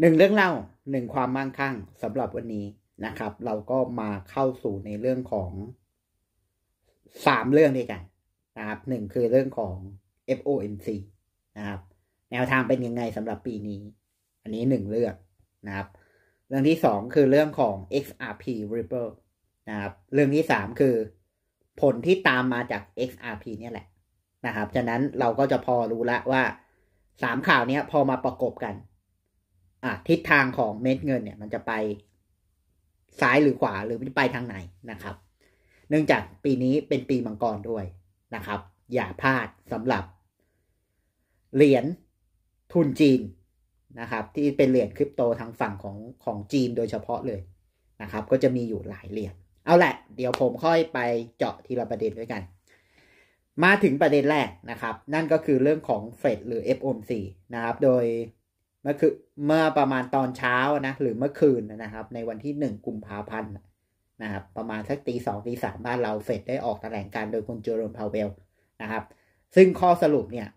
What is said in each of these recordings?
หนึ่งเรื่องเล่าหนึ่งความมั่งคั่งสำหรับวันนี้นะครับ เราก็มาเข้าสู่ในเรื่องของสามเรื่องด้วยกันนะครับหนึ่งคือเรื่องของ FOMC นะครับแนวทางเป็นยังไงสำหรับปีนี้ อันนี้หนึ่งเรื่องนะครับ เรื่องที่สองคือเรื่องของ XRP Ripple นะครับ เรื่องที่สามคือผลที่ตามมาจาก XRP เนี่ยแหละนะครับฉะนั้นเราก็จะพอรู้ละว่าสามข่าวนี้พอมาประกบกันอะทิศทางของเม็ดเงินเนี่ยมันจะไปซ้ายหรือขวาหรือมันจะไปทางไหนนะครับ เนื่องจากปีนี้เป็นปีมังกรด้วยนะครับ อย่าพลาดสำหรับ เหรียญทุนจีนนะครับ ที่เป็นเหรียญคริปโตทางฝั่งของของจีนโดยเฉพาะเลยนะครับ ก็จะมีอยู่หลายเหรียญเอาแหละเดี๋ยวผมค่อยไปเจาะทีละประเด็นด้วยกัน มาถึงประเด็นแรกนะครับ นั่นก็คือเรื่องของเฟดหรือ FOMC นะครับโดยมื่อคือเมื่อประมาณตอนเช้านะหรือเมื่อคืนนะครับในวันที่หนึ่งกุมภาพันธ์นะครับ ประมาณสักตีสองตีสามบ้านเราเฟดได้ออกแถลงการโดยคุณเจอร์มพาวเวลนะครับ ซึ่งข้อสรุปเนี่ย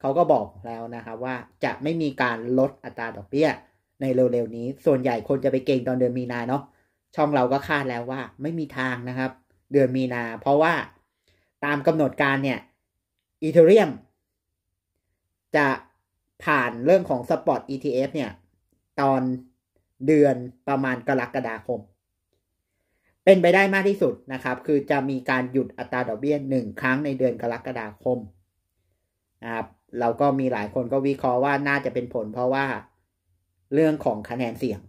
เขาก็บอกแล้วนะครับว่าจะไม่มีการลดอัตราดอกเบี้ย ในเร็วๆ นี้ส่วนใหญ่คนจะไปเก่งตอนเดือนมีนาเนาะช่องเราก็คาดแล้วว่าไม่มีทางนะครับ เดือนมีนาเพราะว่าตามกำหนดการเนี่ยอีเทเรียมจะผ่านเรื่องของสปอร์ต ETF เนี่ย ตอนเดือนประมาณกรกฎาคม เป็นไปได้มากที่สุดนะครับ คือจะมีการหยุดอัตราดอกเบี้ยหนึ่งครั้งในเดือนกรกฎาคม นะครับ เราก็มีหลายคนก็วิเคราะห์ว่าน่าจะเป็นผลเพราะว่าเรื่องของคะแนนเสียง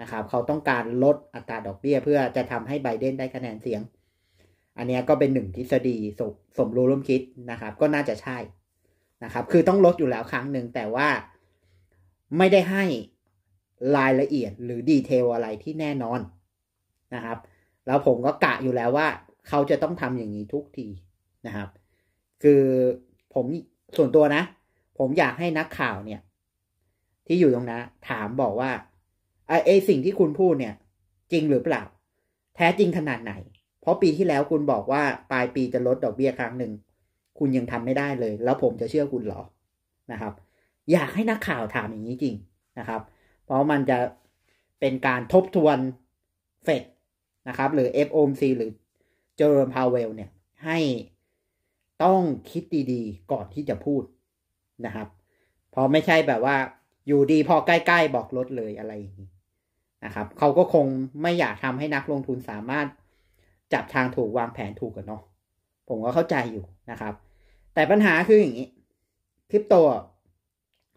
นะครับ เขาต้องการลดอัตราดอกเบี้ย เพื่อจะทำให้ไบเดนได้คะแนนเสียง อันนี้ก็เป็นหนึ่งทฤษฎีสมรู้ร่วมคิดนะครับ ก็น่าจะใช่นะครับ คือต้องลดอยู่แล้วครั้งหนึ่งแต่ว่าไม่ได้ให้รายละเอียดหรือดีเทลอะไรที่แน่นอนนะครับ แล้วผมก็กะอยู่แล้วว่า เขาจะต้องทำอย่างนี้ทุกทีนะครับ คือผมส่วนตัวนะ ผมอยากให้นักข่าวเนี่ย ที่อยู่ตรงนั้นถามบอกว่าไอสิ่งที่คุณพูดเนี่ย จริงหรือเปล่า แท้จริงขนาดไหน เพราะปีที่แล้วคุณบอกว่าปลายปีจะลดดอกเบี้ยครั้งหนึ่งคุณยังทำไม่ได้เลยแล้วผมจะเชื่อคุณหรอนะครับอยากให้นักข่าวถามอย่างนี้จริงนะครับ เพราะมันจะเป็นการทบทวนเฟดนะครับหรือ FOMC หรือเจอร์มพาวเวลเนี่ยให้ต้องคิดดีๆ ก่อนที่จะพูดนะครับพอไม่ใช่แบบว่าอยู่ดีพอใกล้ๆบอกลดเลยอะไรอย่างนี้นะครับ เขาก็คงไม่อยากทำให้นักลงทุนสามารถจับทางถูกวางแผนถูกกันเนาะผมก็เข้าใจอยู่นะครับ แต่ปัญหาคืออย่างนี้คริปโต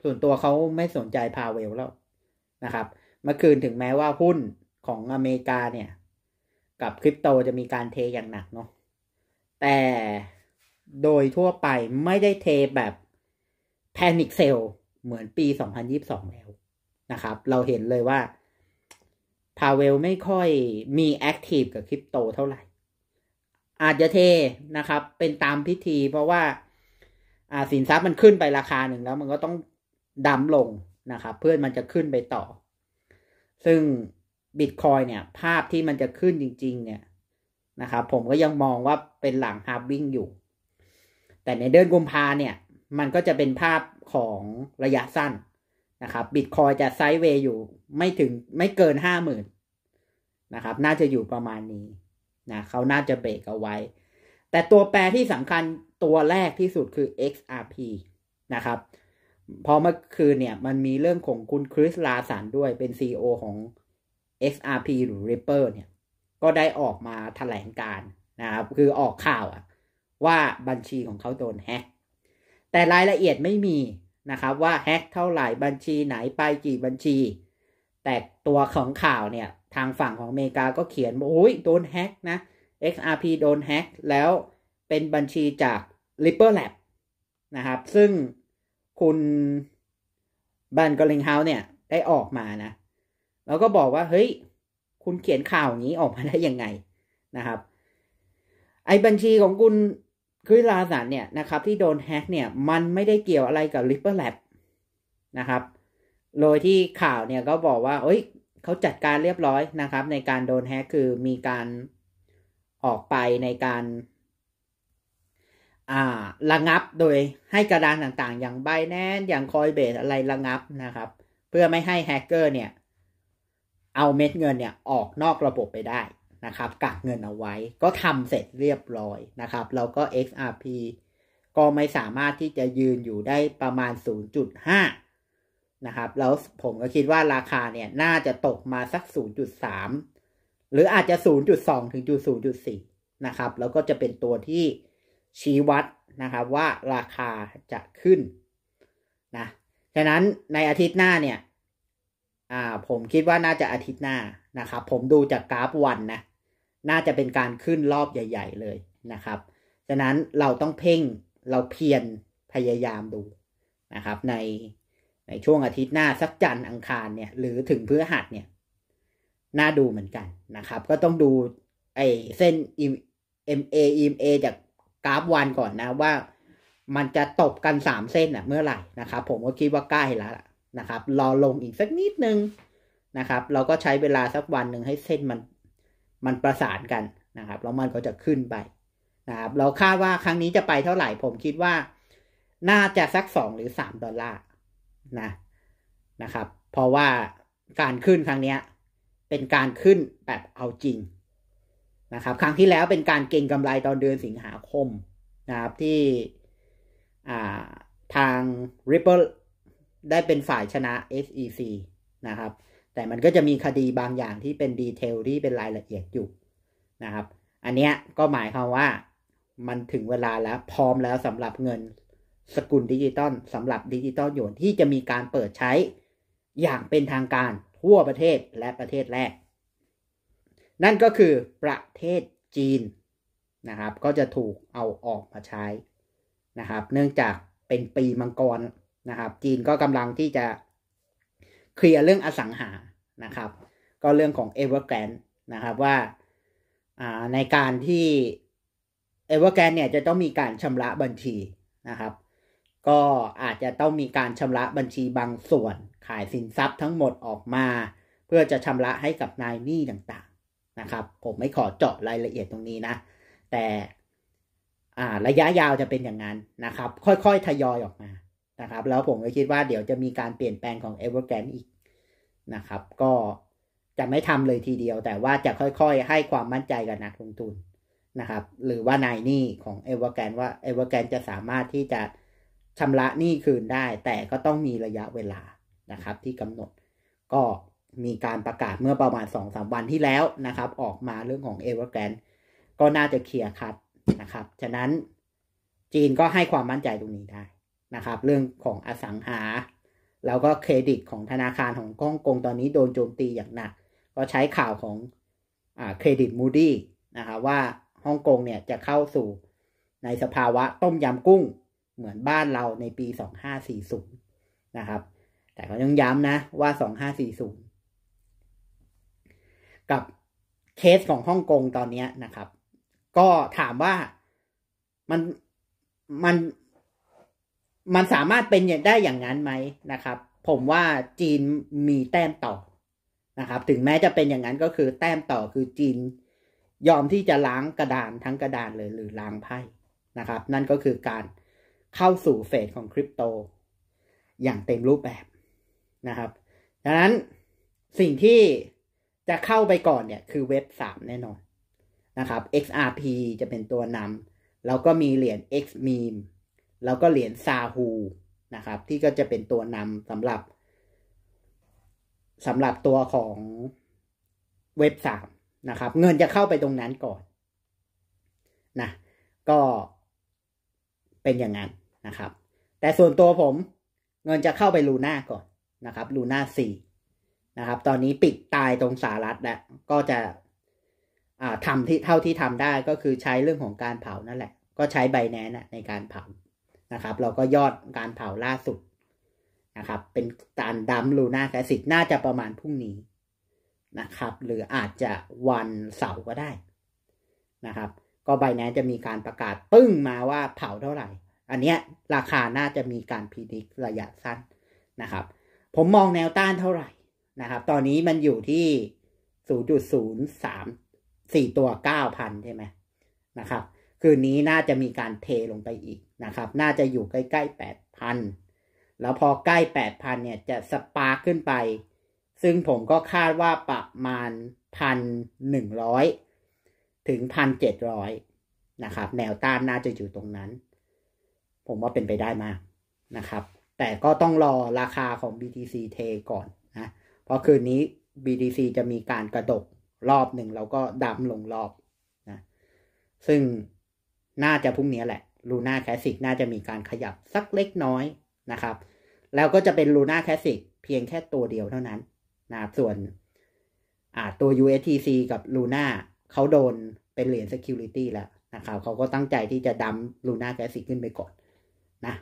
ส่วนตัวเขาไม่สนใจพาเวลแล้วนะครับ เมื่อคืนถึงแม้ว่าหุ้นของอเมริกาเนี่ย กับคริปโตจะมีการเทอย่างหนักเนาะแต่โดยทั่วไปไม่ได้เทแบบแพนิคเซลเหมือนปี 2022 แล้วนะครับ เราเห็นเลยว่า พาเวลไม่ค่อยมีแอคทีฟกับคริปโตเท่าไหร่อาจจะเทนะครับ เป็นตามพิธี เพราะว่าอ่าสินทรัพย์มันขึ้นไปราคาหนึ่งแล้วมันก็ต้องดำลงนะครับเพื่อนมันจะขึ้นไปต่อ ซึ่งบิตคอยเนี่ย ภาพที่มันจะขึ้นจริง ๆ เนี่ยนะครับผมก็ยังมองว่าเป็นหลังฮาร์วิ่งอยู่ แต่ในเดือนกุมภาเนี่ย มันก็จะเป็นภาพของระยะสั้นนะครับบิตคอยจะไซด์เวย์อยู่ไม่ถึงไม่เกินห้าหมื่นนะครับ น่าจะอยู่ประมาณนี้นะเขาน่าจะเบรกเอาไว้ แต่ตัวแปรที่สำคัญตัวแรกที่สุดคือ XRP นะครับพอเมื่อคืนเนี่ยมันมีเรื่องของคุณคริสลาสันด้วยเป็น CEO ของ XRP หรือ Ripper เนี่ยก็ได้ออกมาถแถลงการนะครับคือออกข่าวอะว่าบัญชีของเขาโดนแฮ็กแต่รายละเอียดไม่มีนะครับ ว่าแฮ็กเท่าไหร่บัญชีไหนไปกี่บัญชี แต่ตัวของข่าวเนี่ยทางฝั่งของอเมริกาก็เขียนว่าโอ้ยโดนแฮกนะ XRP โดนแฮกแล้วเป็นบัญชีจาก r i p p e r Lab นะครับ ซึ่งคุณบันกอลิงเฮาเนี่ยได้ออกมานะ แล้วก็บอกว่าเฮ้ยคุณเขียนข่าวนี้ออกมาได้ยังไงนะครับ ไอบัญชีของคุณคือลาสันเนี่ยนะครับที่โดนแฮกเนี่ยมันไม่ได้เกี่ยวอะไรกับ r i p p e r Lab นะครับโดยที่ข่าวเนี่ยก็บอกว่าเอ้ยเขาจัดการเรียบร้อยนะครับ ในการโดนแฮกคือมีการออกไปในการระงับโดยให้กระดานต่างๆอย่างใบแนนอย่างคอยเบสอะไรระงับนะครับ เพื่อไม่ให้แฮกเกอร์เนี่ยเอาเม็ดเงินเนี่ยออกนอกระบบไปได้นะครับกักเงินเอาไว้ก็ทำเสร็จเรียบร้อยนะครับแล้วก็ XRP ก็ไม่สามารถที่จะยืนอยู่ได้ประมาณ 0.5นะครับ แล้วผมก็คิดว่าราคาเนี่ย น่าจะตกมาสัก0.3หรืออาจจะ0.2ถึง0.4นะครับ แล้วก็จะเป็นตัวที่ชี้วัดนะครับ ว่าราคาจะขึ้นนะ ฉะนั้นในอาทิตย์หน้าเนี่ยอ่าผมคิดว่าน่าจะอาทิตย์หน้านะครับผมดูจากกราฟวันนะน่าจะเป็นการขึ้นรอบใหญ่ ๆ เลยนะครับฉะนั้นเราต้องเพ่งเราเพียรพยายามดูนะครับ ในในช่วงอาทิตย์หน้าสักจันทร์ อังคารเนี่ยหรือถึงพฤหัสเนี่ย น่าดูเหมือนกันนะครับ ก็ต้องดู ไอเส้น MA EMA จากกราฟวันก่อนนะว่ามันจะตบกันสามเส้นอ่ะ เมื่อไหร่นะครับ ผมก็คิดว่าใกล้แล้วนะครับรอลงอีกสักนิดนึงนะครับ เราก็ใช้เวลาสักวันหนึ่งให้เส้นมัน มันประสานกันนะครับแล้วมันก็จะขึ้นไปนะครับเราคาดว่าครั้งนี้จะไปเท่าไหร่ ผมคิดว่าน่าจะสักสองหรือสามดอลลาร์นะนะครับ เพราะว่าการขึ้นครั้งนี้เป็นการขึ้นแบบเอาจริงนะครับ ครั้งที่แล้วเป็นการเก็งกำไรตอนเดือนสิงหาคมนะครับ ที่ทาง Ripple ได้เป็นฝ่ายชนะ SEC นะครับแต่มันก็จะมีคดีบางอย่างที่เป็นดีเทลที่เป็นรายละเอียดอยู่นะครับ อันนี้ก็หมายความว่ามันถึงเวลาแล้วพร้อมแล้วสำหรับเงินสกุลดิจิตอลสำหรับดิจิตอลหยวนที่จะมีการเปิดใช้อย่างเป็นทางการทั่วประเทศและประเทศแรก นั่นก็คือประเทศจีนนะครับ ก็จะถูกเอาออกมาใช้นะครับ เนื่องจากเป็นปีมังกรนะครับ จีนก็กำลังที่จะเคลียร์เรื่องอสังหานะครับ ก็เรื่องของเอเวอร์แกรนนะครับว่าในการที่เอเวอร์แกรนเนี่ยจะต้องมีการชำระบัญชีนะครับก็อาจจะต้องมีการชำระบัญชีบางส่วนขายสินทรัพย์ทั้งหมดออกมา เพื่อจะชำระให้กับนายหนี้ต่างๆนะครับ ผมไม่ขอเจาะรายละเอียดตรงนี้นะ แต่ระยะยาวจะเป็นอย่างนั้นนะครับ ค่อยๆ ทยอยออกมานะครับ แล้วผมก็คิดว่าเดี๋ยวจะมีการเปลี่ยนแปลงของ e v e r g r a n d อีกนะครับก็จะไม่ทำเลยทีเดียว แต่ว่าจะค่อยๆ ให้ความมั่นใจกับนักลงทุนนะครับ หรือว่านายหนี้ของ e v e r g r a n d ว่า e v e r g r a n d จะสามารถที่จะชำระหนี้คืนได้แต่ก็ต้องมีระยะเวลานะครับ ที่กำหนดก็มีการประกาศเมื่อประมาณ 2-3 วันที่แล้วนะครับ ออกมาเรื่องของเอเวอร์แกรนก็น่าจะเคลียร์ครับนะครับ ฉะนั้นจีนก็ให้ความมั่นใจตรงนี้ได้นะครับ เรื่องของอสังหา แล้วก็เครดิตของธนาคารของฮ่องกงตอนนี้โดนโจมตีอย่างหนัก ก็ใช้ข่าวของเครดิตมูดี้นะครับว่าฮ่องกงเนี่ยจะเข้าสู่ในสภาวะต้มยำกุ้งเหมือนบ้านเราในปี 2540นะครับ แต่ก็ต้องย้ำนะ ว่า 2540 กับเคสของฮ่องกงตอนนี้นะครับ ก็ถามว่ามันมัน มันสามารถเป็นได้อย่างนั้นไหมนะครับ ผมว่าจีนมีแต้มต่อนะครับ ถึงแม้จะเป็นอย่างนั้นก็คือแต้มต่อคือจีน ยอมที่จะล้างกระดานทั้งกระดานเลย หรือล้างไพ่นะครับ นั่นก็คือการเข้าสู่เฟสของคริปโตอย่างเต็มรูปแบบนะครับ ดังนั้นสิ่งที่จะเข้าไปก่อนเนี่ยคือเว็บ3แน่นอนนะครับ XRP จะเป็นตัวนำแล้วก็มีเหรียญ XMeme แล้วก็เหรียญซา h ูนะครับ ที่ก็จะเป็นตัวนำสำหรับสำหรับตัวของเว็บ3นะครับ เงินจะเข้าไปตรงนั้นก่อนนะก็เป็นอย่างนั้นนะครับแต่ส่วนตัวผมเงินจะเข้าไปลูน่าก่อนนะครับ ลูน่าสี่นะครับ ตอนนี้ปิดตายตรงสารัฐแล้ว ก็จะทำที่เท่าที่ทำได้ก็คือใช้เรื่องของการเผานั่นแหละ ก็ใช้ใบแนนในการเผานะครับ เราก็ยอดการเผาล่าสุดนะครับ เป็นตานดำลูน่าแคสิตน่าจะประมาณพรุ่งนี้นะครับ หรืออาจจะวันเสาร์ก็ได้นะครับ ก็ใบแนนจะมีการประกาศปึ้งมาว่าเผาเท่าไหร่อันเนี้ยราคาน่าจะมีการพีดิกรระยะสั้นนะครับ ผมมองแนวต้านเท่าไหร่นะครับ ตอนนี้มันอยู่ที่ 0.03 4 ตัว 9,000 ใช่ไหมนะครับ คืนนี้น่าจะมีการเทลงไปอีกนะครับ น่าจะอยู่ใกล้ๆ 8,000 แล้วพอใกล้ 8,000 เนี่ยจะสปาร์ขึ้นไป ซึ่งผมก็คาดว่าประมาณ 1,100 ถึง 1,700 นะครับ แนวต้านน่าจะอยู่ตรงนั้นผมว่าเป็นไปได้มาก นะครับ แต่ก็ต้องรอราคาของ BTC เทก่อนนะ เพราะคืนนี้ BTC จะมีการกระดกรอบหนึ่งแล้วก็ดำลงรอบนะ ซึ่งน่าจะพรุ่งนี้แหละลูน่าแคสิกน่าจะมีการขยับสักเล็กน้อยนะครับ แล้วก็จะเป็นลูน่าแคสิกเพียงแค่ตัวเดียวเท่านั้นนะ ส่วนตัว USTC กับ Luna เขาโดนเป็นเหรียญ Security แล้วนะครับเขาก็ตั้งใจที่จะดำล Luna Classic ขึ้นไปก่อนนะ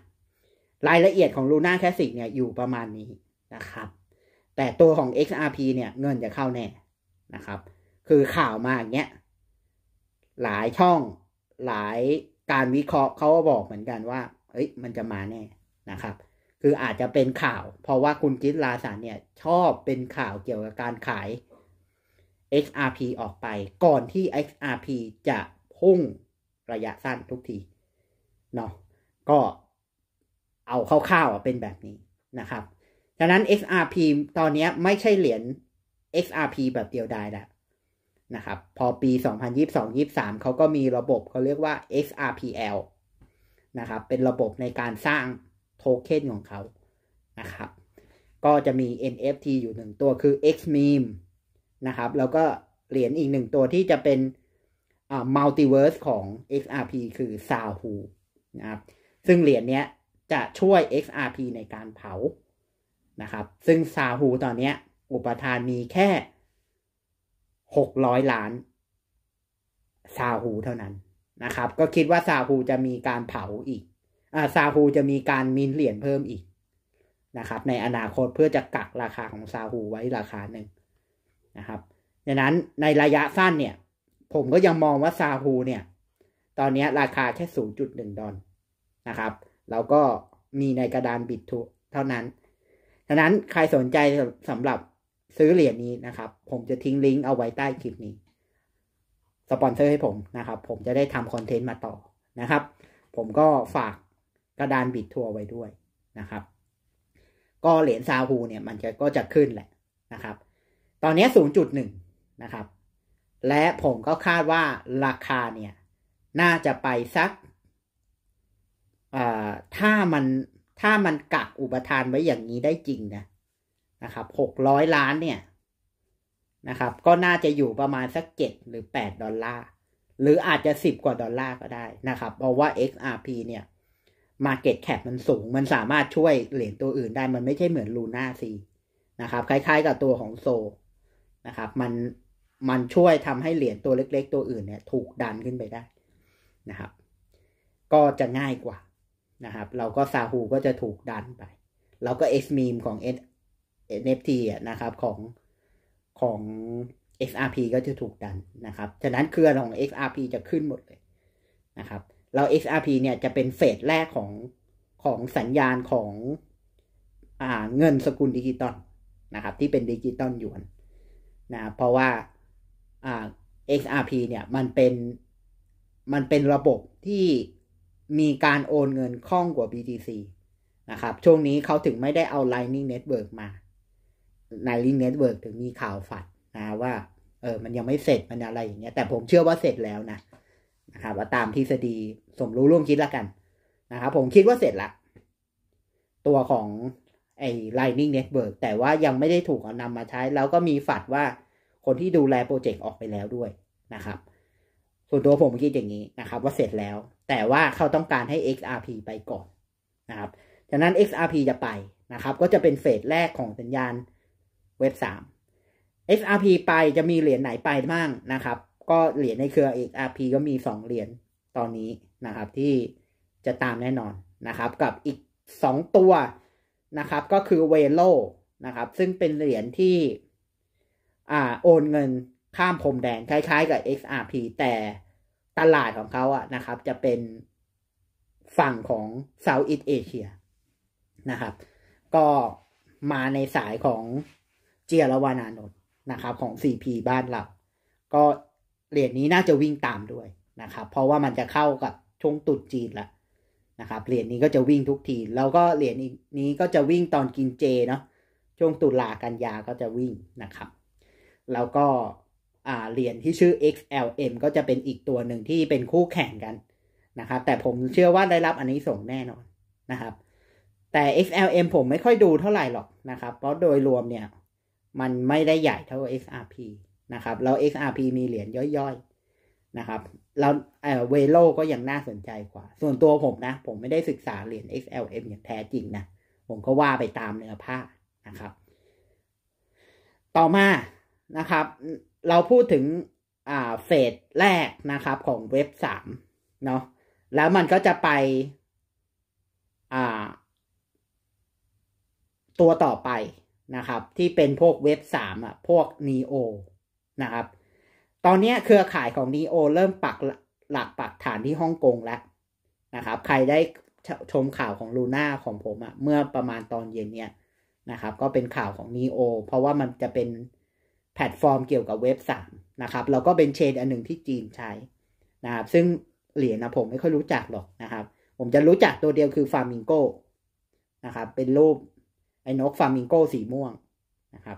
รายละเอียดของ Luna Classic เนี่ยอยู่ประมาณนี้นะครับ แต่ตัวของ XRP เนี่ยเงินจะเข้าแน่ นะครับ คือข่าวมาอย่างเงี้ยหลายช่องหลายการวิเคราะห์เขาก็บอกเหมือนกันว่าเอ้ย มันจะมาแน่นะครับ คืออาจจะเป็นข่าวเพราะว่าคุณกิตลาสานเนี่ย ชอบเป็นข่าวเกี่ยวกับการขาย XRP ออกไปก่อนที่ XRP จะพุ่งระยะสั้นทุกทีเนาะก็เอาคร่าวๆเป็นแบบนี้นะครับดังนั้น XRP ตอนนี้ไม่ใช่เหรียญ XRP แบบเดียวดายแล้วนะครับ พอปี 2022-23เขาก็มีระบบเขาเรียกว่า XRPL นะครับ เป็นระบบในการสร้างโทเค็นของเขานะครับ ก็จะมี NFT อยู่หนึ่งตัวคือ XMeme นะครับ แล้วก็เหรียญอีกหนึ่งตัวที่จะเป็น อ่า multiverse ของ XRP คือ s a h u นะครับ ซึ่งเหรียญเนี้ยจะช่วย XRP ในการเผานะครับ ซึ่งซาฮูตอนนี้อุปทานมีแค่หกร้อยล้านซาฮูเท่านั้นนะครับ ก็คิดว่าซาฮูจะมีการเผาอีกอาซาฮูจะมีการมินเหรียญเพิ่มอีกนะครับ ในอนาคตเพื่อจะกักราคาของซาฮูไว้ราคาหนึ่งนะครับดังนั้นในระยะสั้นเนี่ย ผมก็ยังมองว่าซาฮูเนี่ย ตอนนี้ราคาแค่ 0.1 ดอลนะครับเราก็มีในกระดานบิดทุเท่านั้นฉะนั้นใครสนใจสำหรับซื้อเหรียญนี้นะครับ ผมจะทิ้งลิงก์เอาไว้ใต้คลิปนี้ สปอนเซอร์ให้ผมนะครับ ผมจะได้ทำคอนเทนต์มาต่อนะครับ ผมก็ฝากกระดานบิดทัวร์ไว้ด้วยนะครับ ก็เหรียญซาฮูเนี่ย มันจะก็จะขึ้นแหละนะครับ ตอนนีู้จุดหนึ่งนะครับ และผมก็คาดว่าราคาเนี่ย น่าจะไปสักถ้ามัน ถ้ามันกักอุปทานไว้อย่างนี้ได้จริงนะนะครับหกร้อยล้านเนี่ย นะครับก็น่าจะอยู่ประมาณสักเจ็ดหรือแปดดอลลาร์ หรืออาจจะสิบกว่าดอลลาร์ก็ได้นะครับ เพราะว่า XRP เนี่ย Market Cap มันสูง มันสามารถช่วยเหรียญตัวอื่นได้มันไม่ใช่เหมือนลูน่าซีนะครับ คล้ายๆกับตัวของโซนะครับ มันมันช่วยทำให้เหรียญตัวเล็ก ๆ ตัวอื่นเนี่ย ถูกดันขึ้นไปได้นะครับ ก็จะง่ายกว่านะครับเราก็ซาฮูก็จะถูกดันไป แล้วก็เอสมีมของ NFT นะครับของของ XRP ก็จะถูกดันนะครับฉะนั้นเครือของ XRP จะขึ้นหมดเลยนะครับเรา XRP เนี่ยจะเป็นเฟสแรกของของสัญญาณของอ่าเงินสกุลดิจิตอลนะครับ ที่เป็นดิจิตอลหยวนนะเพราะว่าอ่า XRP เนี่ยมันเป็น มันเป็นระบบที่มีการโอนเงินคล่องกว่า BTC นะครับช่วงนี้เขาถึงไม่ได้เอา Lightning Network มา Lightning Network ถึงมีข่าวฝัดนะว่าเออมันยังไม่เสร็จมันอะไรอย่างเงี้ยแต่ผมเชื่อว่าเสร็จแล้วนะนะครับว่าตามทฤษฎีสมรู้ร่วมคิดละกัน นะครับผมคิดว่าเสร็จละตัวของไอ้ Lightning Network แต่ว่ายังไม่ได้ถูกเอานำมาใช้ แล้วก็มีฝัดว่าคนที่ดูแลโปรเจกต์ออกไปแล้วด้วยนะครับส่วนตัวผมคิดอย่างนี้นะครับ ว่าเสร็จแล้ว แต่ว่าเขาต้องการให้ XRP ไปก่อนนะครับจากนั้น XRP จะไปนะครับ ก็จะเป็นเฟสแรกของสัญญาณเว็บ3 XRP ไปจะมีเหรียญไหนไปบ้างนะครับ ก็เหรียญในเครือ XRP ก็มี2เหรียญตอนนี้นะครับ ที่จะตามแน่นอนนะครับ กับอีก2ตัวนะครับก็คือเวโลนะครับซึ่งเป็นเหรียญที่อ่าโอนเงินข้ามพรมแดงคล้ายๆกับ XRP แต่ตลาดของเขาอะนะครับ จะเป็นฝั่งของ South East Asia นะครับ ก็มาในสายของเจียรวานานนนะครับ ของ CP บ้านเราก็เหรียญนี้น่าจะวิ่งตามด้วยนะครับ เพราะว่ามันจะเข้ากับช่วงตุดจีนละนะครับเหรียญนี้ก็จะวิ่งทุกที แล้วก็เหรียญนี้ก็จะวิ่งตอนกินเจเนาะช่วงตุลากันยาก็จะวิ่งนะครับ แล้วก็เหรียญที่ชื่อ XLM ก็จะเป็นอีกตัวหนึ่งที่เป็นคู่แข่งกันนะครับ แต่ผมเชื่อว่าได้รับอันนี้ส่งแน่นอนนะครับ แต่ XLM ผมไม่ค่อยดูเท่าไหร่หรอกนะครับ เพราะโดยรวมเนี่ยมันไม่ได้ใหญ่เท่า XRP นะครับ แล้ว XRP มีเหรียญย่อยๆนะครับ แล้วเวโลก็ยังน่าสนใจกว่า ส่วนตัวผมนะ ผมไม่ได้ศึกษาเหรียญ XLM อย่างแท้จริงนะ ผมก็ว่าไปตามเนื้อผ้านะครับ ต่อมานะครับเราพูดถึง อ่า เฟสแรกนะครับ ของเว็บสามเนาะแล้วมันก็จะไป อ่า ตัวต่อไปนะครับ ที่เป็นพวกเว็บสามอ่ะพวกนีโอนะครับ ตอนนี้เครือข่ายของนีโอเริ่มปักหลักปักฐานที่ฮ่องกงแล้วนะครับ ใครได้ชมข่าวของลูน่าของผมอะ เมื่อประมาณตอนเย็นเนี่ยนะครับ ก็เป็นข่าวของนีโอเพราะว่ามันจะเป็นแพลตฟอร์มเกี่ยวกับเว็บสามนะครับแล้วก็เป็นเชนอันหนึ่งที่จีนใช้นะครับ ซึ่งเหรียญนะผมไม่ค่อยรู้จักหรอกนะครับ ผมจะรู้จักตัวเดียวคือ ฟาร์มิงโกนะครับ เป็นรูป ไอ้นกฟาร์มิงโกสีม่วงนะครับ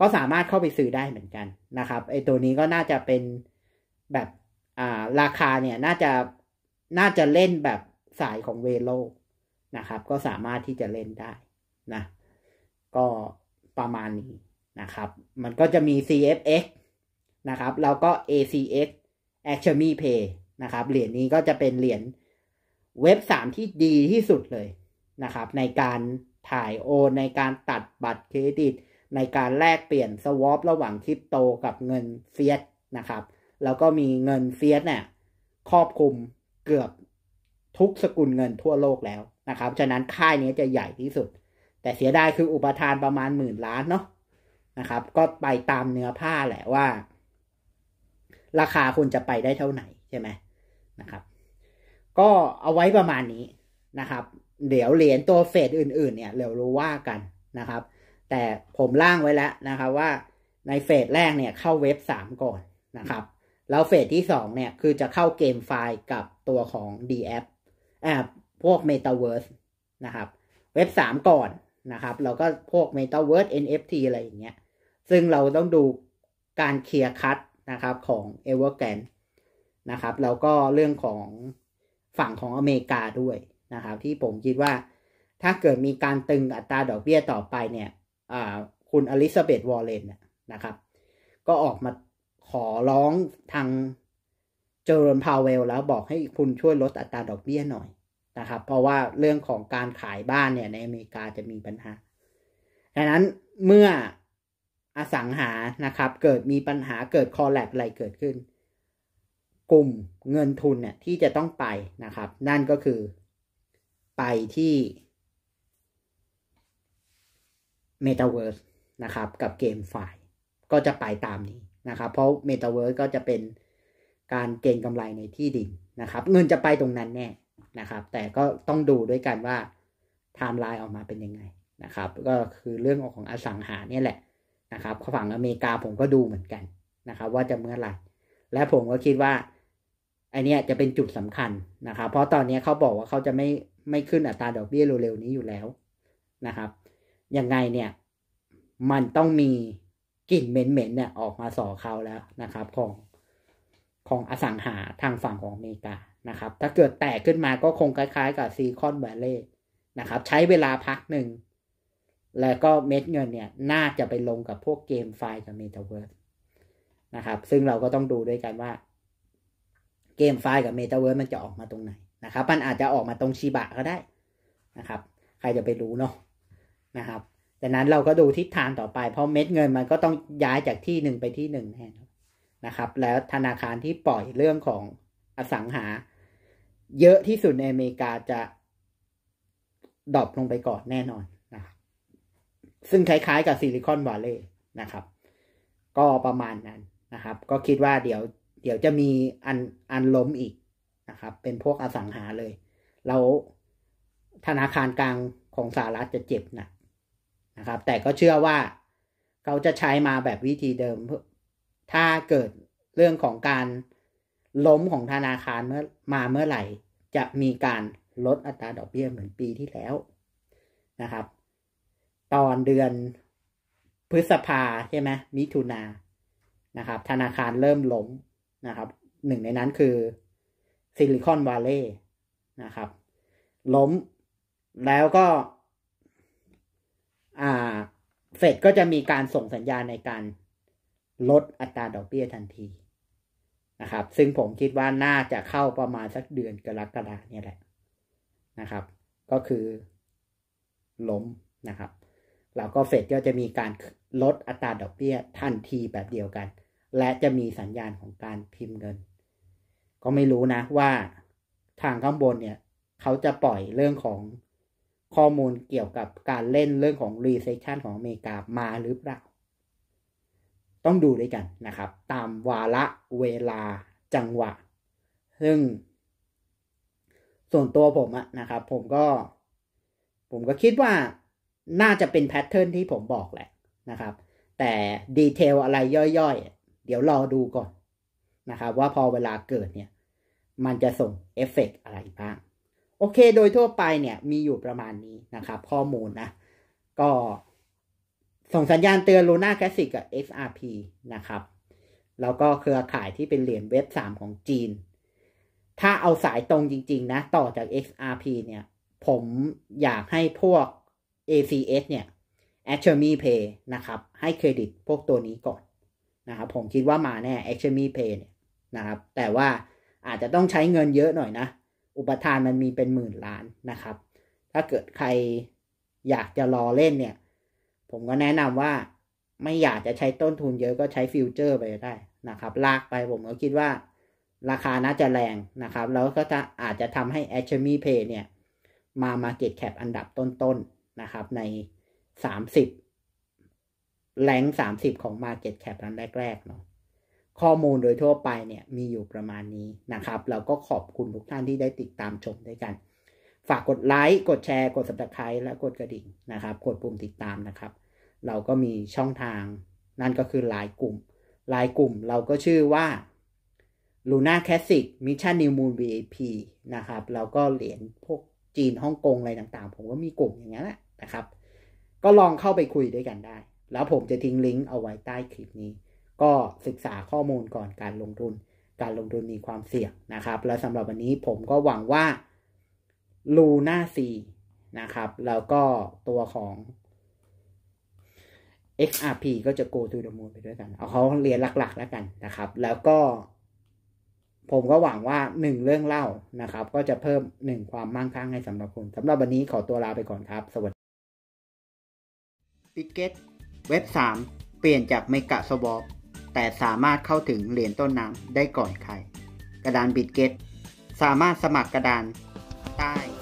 ก็สามารถเข้าไปซื้อได้เหมือนกันนะครับไอ้ตัวนี้ก็น่าจะเป็นแบบอ่าราคาเนี่ยน่าจะน่าจะเล่นแบบสายของเวโลนะครับก็สามารถที่จะเล่นได้นะ ก็ประมาณนี้นะครับ มันก็จะมี CFX นะครับ แล้วก็ ACX Acme t Pay นะครับ เหรียญนี้ก็จะเป็นเหรียญเว็บ 3 ที่ดีที่สุดเลยนะครับในการถ่ายโอนในการตัดบัตรเครดิต ในการแลกเปลี่ยนสวอประหว่างคริปโตกับเงินเฟียสนะครับ แล้วก็มีเงินเฟียสเนี่ยครอบคลุมเกือบทุกสกุลเงินทั่วโลกแล้วนะครับ ฉะนั้นค่ายนี้จะใหญ่ที่สุด แต่เสียดายคืออุปทานประมาณหมื่นล้านเนาะนะครับก็ไปตามเนื้อผ้าแหละว่า ราคาคุณจะไปได้เท่าไหร่ใช่ไหมนะครับ ก็เอาไว้ประมาณนี้นะครับ เดี๋ยวเหรียญตัวเฟดอื่นๆ เนี่ยเดี๋ยวรู้ว่ากันนะครับ แต่ผมล่างไว้แล้วนะครับ ว่าในเฟสแรกเนี่ยเข้าเว็บ 3 ก่อนนะครับแล้วเฟสที่2เนี่ยคือจะเข้าเกมไฟล์กับตัวของ d ีแอพพวก Metaverse นะครับ เว็บ 3 ก่อนนะครับแล้วก็พวก Metaverse NFT อะไรอย่างเงี้ยซึ่งเราต้องดูการเคลียร์คัตนะครับของเอเวอร์แกนนะครับ แล้วก็เรื่องของฝั่งของอเมริกาด้วยนะครับ ที่ผมคิดว่าถ้าเกิดมีการตึงอัตราดอกเบี้ยต่อไปเนี่ยคุณอลิซาเบธวอลเลนนะครับ ก็ออกมาขอร้องทางเจอร์นพาวเวลแล้วบอกให้คุณช่วยลดอัตราดอกเบี้ยหน่อยนะครับ เพราะว่าเรื่องของการขายบ้านเนี่ยในอเมริกาจะมีปัญหาดังนั้นเมื่ออสังหานะครับเกิดมีปัญหา เกิดคอลแลบอะไรเกิดขึ้น กลุ่มเงินทุนเนี่ยที่จะต้องไปนะครับ นั่นก็คือไปที่ Metaverse นะครับ กับเกมฝ่ายก็จะไปตามนี้นะครับ เพราะ Metaverse ก็จะเป็นการเก็งกำไรในที่ดินนะครับ เงินจะไปตรงนั้นแน่นะครับ แต่ก็ต้องดูด้วยกันว่าไทม์ไลน์ออกมาเป็นยังไงนะครับ ก็คือเรื่องของอสังหาเนี่ยแหละนะครับฝั่งอเมริกาผมก็ดูเหมือนกันนะครับ ว่าจะเมื่อไหร่และผมก็คิดว่าไอเนี้ยจะเป็นจุดสำคัญนะครับ เพราะตอนนี้เขาบอกว่าเขาจะไม่ไม่ขึ้นอัตราดอกเบี้ยเร็วๆนี้อยู่แล้วนะครับยังไงเนี่ย มันต้องมีกลิ่นเหม็นๆเนี่ยออกมาส่อเขาแล้วนะครับของ ของอสังหาทางฝั่งของอเมริกานะครับ ถ้าเกิดแตกขึ้นมาก็คงคล้ายๆ กับซีคอนแวลเลย์นะครับ ใช้เวลาพักหนึ่งแล้วก็เม็ดเงินเนี่ยน่าจะไปลงกับพวกเกมไฟกับเมตาเวิร์สนะครับซึ่งเราก็ต้องดูด้วยกันว่า เกมไฟกับเมตาเวิร์สมันจะออกมาตรงไหนนะครับ มันอาจจะออกมาตรงชีบะก็ได้นะครับ ใครจะไปรู้เนาะนะครับดังนั้นเราก็ดูทิศทางต่อไป เพราะเม็ดเงินมันก็ต้องย้ายจากที่หนึ่งไปที่หนึ่งแน่นะครับ แล้วธนาคารที่ปล่อยเรื่องของอสังหา เยอะที่สุดในอเมริกาจะดรอปลงไปก่อนแน่นอนซึ่งคล้ายๆกับซิลิคอนวอลเลย์นะครับ ก็ประมาณนั้นนะครับ ก็คิดว่าเดี๋ยว เดี๋ยวจะมีอันอันล้มอีกนะครับ เป็นพวกอสังหาเลยแล้วธนาคารกลางของสหรัฐจะเจ็บนะนะครับ แต่ก็เชื่อว่าเขาจะใช้มาแบบวิธีเดิม ถ้าเกิดเรื่องของการล้มของธนาคารเมื่อมาเมื่อไหร่ จะมีการลดอัตราดอกเบี้ยเหมือนปีที่แล้วนะครับตอนเดือนพฤษภาใช่ไหมมิถุนานะครับ ธนาคารเริ่มล้มนะครับหนึ่งในนั้นคือ ซิลิคอนวาลเลย์นะครับล้มแล้วก็ อ่าเฟดก็จะมีการส่งสัญญาณในการลดอัตราดอกเบี้ยทันทีนะครับ ซึ่งผมคิดว่าน่าจะเข้าประมาณสักเดือนกรกฎาเนี่ยแหละนะครับ ก็คือล้มนะครับเราก็เฟดก็จะมีการลดอัตราดอกเบี้ยทันทีแบบเดียวกัน และจะมีสัญญาณของการพิมพ์เงิน ก็ไม่รู้นะว่าทางข้างบนเนี่ย เขาจะปล่อยเรื่องของข้อมูลเกี่ยวกับการเล่นเรื่องของรีเซชชันของอเมริกามาหรือเปล่า ต้องดูด้วยกันนะครับ ตามวาระเวลาจังหวะ ซึ่ง ส่วนตัวผมอะนะครับผมก็ ผมก็คิดว่าน่าจะเป็นแพทเทิร์นที่ผมบอกแหละนะครับ แต่ดีเทลอะไรย่อย ๆ เดี๋ยวรอดูก่อนนะครับ ว่าพอเวลาเกิดเนี่ย มันจะส่งเอฟเฟกอะไรบ้าง โอเคโดยทั่วไปเนี่ยมีอยู่ประมาณนี้นะครับ ข้อมูลนะ ก็ส่งสัญญาณเตือน Luna Classic กับ XRP นะครับ แล้วก็เครือข่ายที่เป็นเหรียญเว็บ3ของจีน ถ้าเอาสายตรงจริง ๆ นะ ต่อจาก XRP เนี่ย ผมอยากให้พวก ACS เนี่ย a c t u a l m y Pay นะครับ ให้เครดิตพวกตัวนี้ก่อนนะครับ ผมคิดว่ามาแน่ a c t u a l m y Pay เนี่ยนะครับ แต่ว่าอาจจะต้องใช้เงินเยอะหน่อยนะ อุปทานมันมีเป็นหมื่นล้านนะครับ ถ้าเกิดใครอยากจะรอเล่นเนี่ย ผมก็แนะนำว่าไม่อยากจะใช้ต้นทุนเยอะก็ใช้ฟิวเจอร์ไปได้นะครับ ลากไปผมก็คิดว่า ราคาน่าจะแรงนะครับ แล้วก็จะอาจจะทำให้ a c t u a l y Pay เนี่ยมา Market Cap อันดับต้นๆนะครับใน 30แรง30 ของ Market Cap นั้นแรกๆเนาะข้อมูลโดยทั่วไปเนี่ยมีอยู่ประมาณนี้นะครับ เราก็ขอบคุณทุกท่านที่ได้ติดตามชมด้วยกัน ฝากกดไลค์กดแชร์กดสับตะไคร้และกดกระดิ่งนะครับ กดปุ่มติดตามนะครับ เราก็มีช่องทาง นั่นก็คือไลน์กลุ่มไลน์กลุ่มเราก็ชื่อว่า Luna Classic Mission New Moon VIP นะครับแล้วก็เหรียญพวกจีนฮ่องกงอะไรต่างๆ ผมก็มีกลุ่มอย่างนี้แหละนะครับก็ลองเข้าไปคุยด้วยกันได้ แล้วผมจะทิ้งลิงก์เอาไว้ใต้คลิปนี้ ก็ศึกษาข้อมูลก่อนการลงทุน การลงทุนมีความเสี่ยงนะครับ และสำหรับวันนี้ผมก็หวังว่าลูน่าซีนะครับ แล้วก็ตัวของ XRP ก็จะ go to the moon ไปด้วยกันเอาเขาเรียนหลักๆ แล้วกันนะครับ แล้วก็ ผมก็หวังว่าหนึ่งเรื่องเล่านะครับ ก็จะเพิ่มหนึ่งความมั่งคั่งให้สำหรับคุณสำหรับวันนี้ขอตัวลาไปก่อนครับสวัสดีิิเก็ตเว็บ 3 เปลี่ยนจากเมกะสวอปแต่สามารถเข้าถึงเหรียญต้นน้ำได้ก่อนใคร กระดานบิตเก็ตสามารถสมัครกระดาน ใต้